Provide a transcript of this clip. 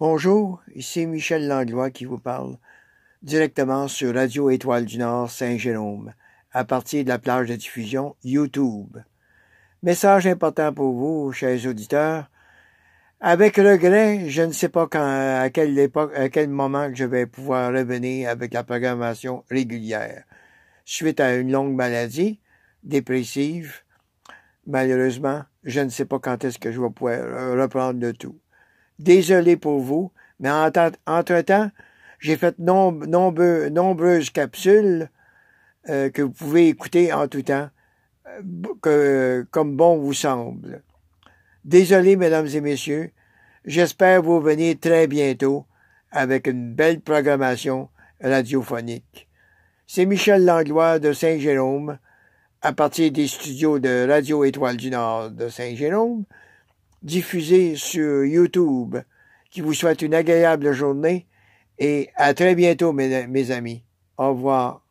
Bonjour, ici Michel Langlois qui vous parle, directement sur Radio Étoile du Nord Saint-Jérôme, à partir de la plage de diffusion YouTube. Message important pour vous, chers auditeurs. Avec regret, je ne sais pas à quelle époque, à quel moment que je vais pouvoir revenir avec la programmation régulière. Suite à une longue maladie, dépressive, malheureusement, je ne sais pas quand est-ce que je vais pouvoir euh, reprendre le tout. Désolé pour vous, mais entre-temps, j'ai fait nombreuses capsules euh, que vous pouvez écouter en tout temps, euh, comme bon vous semble. Désolé, mesdames et messieurs, j'espère vous venir très bientôt avec une belle programmation radiophonique. C'est Michel Langlois de Saint-Jérôme, à partir des studios de Radio Étoile du Nord de Saint-Jérôme, Diffusé sur YouTube. Qui vous souhaite une agréable journée et à très bientôt, mes amis. Au revoir.